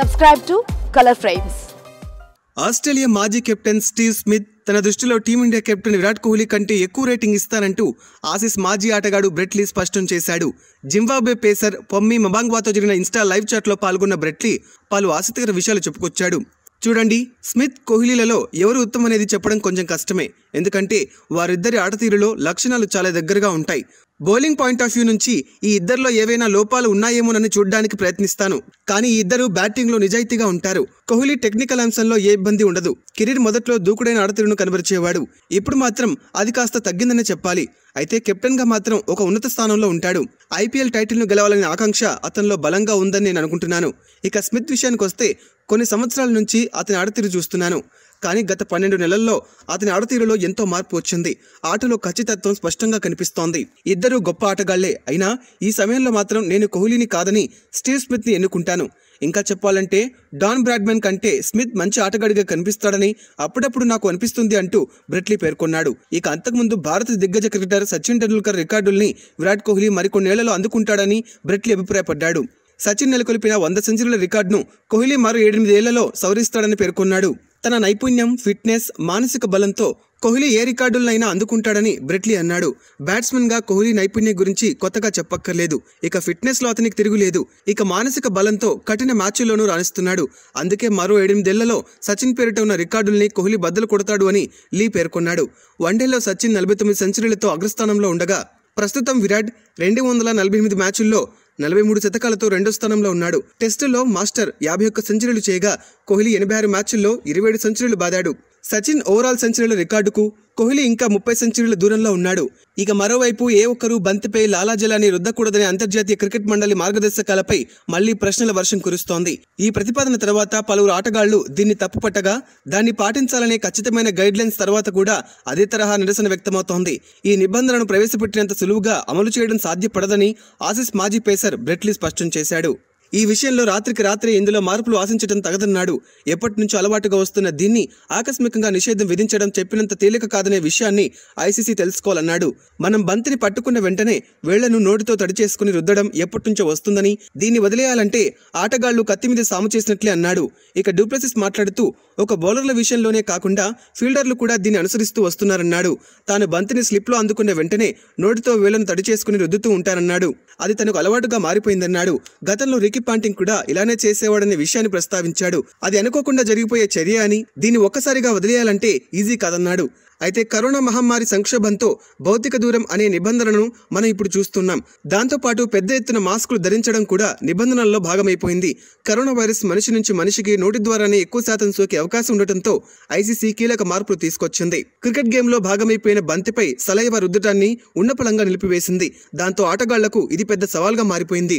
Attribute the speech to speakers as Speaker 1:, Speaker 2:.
Speaker 1: subscribe to colour frames Australia మాజీ captain Steve Smith తన దృష్టిలో టీమిండియా కెప్టెన్ విరాట్ కోహ్లీ కంటే ఎక్కువ రేటింగ్ ఇస్తానంటూ ఆసిస్ మాజీ ఆటగాడు బ్రెట్లీ స్పష్టం చేశాడు జింబాబే పేసర్ పొమ్మి మబాంగ్వాతో జరిగిన ఇన్స్టా లైవ్ చాట్లో పాల్గొన్న బ్రెట్లీ పలు ఆసక్తికర విషయాలు చెప్పుకొచ్చాడు చూడండి స్మిత్ కోహ్లీలలో ఎవరు ఉత్తమనేది చెప్పడం కొంచెం కష్టమే ఎందుకంటే వారిద్దరి ఆటతీరులో లక్షణాలు చాలా దగ్గరగా ఉంటాయి బౌలింగ్ పాయింట్ ఆఫ్ వ్యూ నుంచి ఈ ఇద్దరిలో ఏవైనా లోపాలు ఉన్నాయేమోనని చూడడానికి ప్రయత్నిస్తాను కానీ ఈ ఇద్దరు బ్యాటింగ్లో నిజాయితీగా ఉంటారు కోహ్లీ టెక్నికల్ అంశంలో ఏ ఇబ్బంది ఉండదు కెరీర్ మొదట్లో దూకుడైన ఆడతీరును కనబరిచేవాడు ఇప్పుడు మాత్రం అది కాస్త తగ్గిందనే చెప్పాలి అయితే కెప్టెన్గా మాత్రం ఒక ఉన్నత స్థానంలో ఉంటాడు ఐపీఎల్ టైటిల్ను గెలవాలనే ఆకాంక్ష అతనిలో బలంగా ఉందని నేను అనుకుంటున్నాను ఇక స్మిత్ విషయానికి వస్తే కొన్ని సంవత్సరాల నుంచి అతని ఆడతీరు చూస్తున్నాను కానీ గత పన్నెండు నెలల్లో అతని ఆడతీరులో ఎంతో మార్పు వచ్చింది ఆటలో ఖచ్చితత్వం స్పష్టంగా కనిపిస్తోంది ఇద్దరూ గొప్ప ఆటగాళ్లే అయినా ఈ సమయంలో మాత్రం నేను కోహ్లీని కాదని స్టీవ్ స్మిత్ని ఎన్నుకుంటాను ఇంకా చెప్పాలంటే డాన్ బ్రాడ్మెన్ కంటే స్మిత్ మంచి ఆటగాడిగా కనిపిస్తాడని అప్పుడప్పుడు నాకు అనిపిస్తుంది అంటూ బ్రెట్లీ పేర్కొన్నాడు ఇక అంతకుముందు భారత దిగ్గజ క్రికెటర్ సచిన్ టెండూల్కర్ రికార్డుల్ని విరాట్ కోహ్లీ మరికొన్నేళ్లలో అందుకుంటాడని బ్రెట్లీ అభిప్రాయపడ్డాడు సచిన్ నెలకొల్పిన వంద సెంచరీల రికార్డును కోహ్లీ మరో ఏడెనిమిదేళ్లలో సవరిస్తాడని పేర్కొన్నాడు తన నైపుణ్యం ఫిట్నెస్ మానసిక బలంతో కోహ్లీ ఏ రికార్డులనైనా అందుకుంటాడని బ్రెట్లీ అన్నాడు బ్యాట్స్మెన్గా కోహ్లీ నైపుణ్యం గురించి కొత్తగా చెప్పక్కర్లేదు ఇక ఫిట్నెస్లో అతనికి తిరుగులేదు ఇక మానసిక బలంతో కఠిన మ్యాచ్ల్లోనూ రాణిస్తున్నాడు అందుకే మరో ఎనిమిదేళ్లలో సచిన్ పేరిట ఉన్న రికార్డుల్ని కోహ్లీ బద్దలు కొడతాడు అని లీ పేర్కొన్నాడు వన్డేలో సచిన్ నలభై తొమ్మిది సెంచరీలతో అగ్రస్థానంలో ఉండగా ప్రస్తుతం విరాట్ రెండు వందల నలభై ఎనిమిది మ్యాచుల్లో నలభై మూడు శతకాలతో రెండో స్థానంలో ఉన్నాడు టెస్టులో మాస్టర్ యాభై ఒక్క సెంచరీలు చేయగా కోహ్లీ ఎనభై ఆరు మ్యాచ్ల్లో ఇరవై ఏడు సెంచరీలు బాదాడు సచిన్ ఓవరాల్ సెంచరీల రికార్డుకు కోహ్లీ ఇంకా ముప్పై సెంచరీల దూరంలో ఉన్నాడు ఇక మరోవైపు ఏ ఒక్కరూ బంతిపై లాలాజలాన్ని రుద్దకూడదనే అంతర్జాతీయ క్రికెట్ మండలి మార్గదర్శకాలపై మళ్లీ ప్రశ్నల వర్షం కురుస్తోంది ఈ ప్రతిపాదన తర్వాత పలువురు ఆటగాళ్లు దీన్ని తప్పుపట్టగా దాన్ని పాటించాలనే ఖచ్చితమైన గైడ్లైన్స్ తర్వాత కూడా అదే తరహా నిరసన వ్యక్తమవుతోంది ఈ నిబంధనను ప్రవేశపెట్టినంత సులువుగా అమలు చేయడం సాధ్యపడదని ఆసిస్ మాజీ పేసర్ బ్రెట్లీ స్పష్టం చేశాడు ఈ విషయంలో రాత్రికి రాత్రి ఇందులో మార్పులు ఆశించడం తగదన్నాడు ఎప్పటి నుంచో అలవాటుగా వస్తున్న దీన్ని ఆకస్మికంగా నిషేధం విధించడం చెప్పినంత తేలిక కాదనే విషయాన్ని ఐసీసీ తెలుసుకోవాలన్నాడు మనం బంతిని పట్టుకున్న వెంటనే వేళ్లను నోటితో తడిచేసుకుని రుద్దడం ఎప్పటి నుంచో వస్తుందని దీన్ని వదిలేయాలంటే ఆటగాళ్లు కత్తి మీద సాము చేసినట్లే అన్నాడు ఇక డూప్లెసిస్ మాట్లాడుతూ ఒక బౌలర్ల విషయంలోనే కాకుండా ఫీల్డర్లు కూడా దీన్ని అనుసరిస్తూ వస్తున్నారన్నాడు తాను బంతిని స్లిప్లో అందుకున్న వెంటనే నోటితో వేళ్లను తడిచేసుకుని రుద్దుతూ ఉంటారన్నాడు అది తనకు అలవాటుగా మారిపోయిందన్నాడు గతంలో రికి రిషి పాంటింగ్ కూడా ఇలానే చేసేవాడనే విషయాన్ని ప్రస్తావించాడు అది అనుకోకుండా జరిగిపోయే చర్య అని దీన్ని ఒక్కసారిగా వదిలేయాలంటే ఈజీ కాదన్నాడు అయితే కరోనా మహమ్మారి సంక్షోభంతో భౌతిక దూరం అనే నిబంధనను మనం ఇప్పుడు చూస్తున్నాం దాంతోపాటు పెద్ద ఎత్తున మాస్కులు ధరించడం కూడా నిబంధనల్లో భాగమైపోయింది కరోనా వైరస్ మనిషి నుంచి మనిషికి నోటి ద్వారానే ఎక్కువ శాతం సోకే అవకాశం ఉండటంతో ఐసీసీ కీలక మార్పులు తీసుకొచ్చింది క్రికెట్ గేమ్లో భాగమైపోయిన బంతిపై సలైవ రుద్దటాన్ని ఉన్నపలంగా నిలిపివేసింది దాంతో ఆటగాళ్లకు ఇది పెద్ద సవాల్గా మారిపోయింది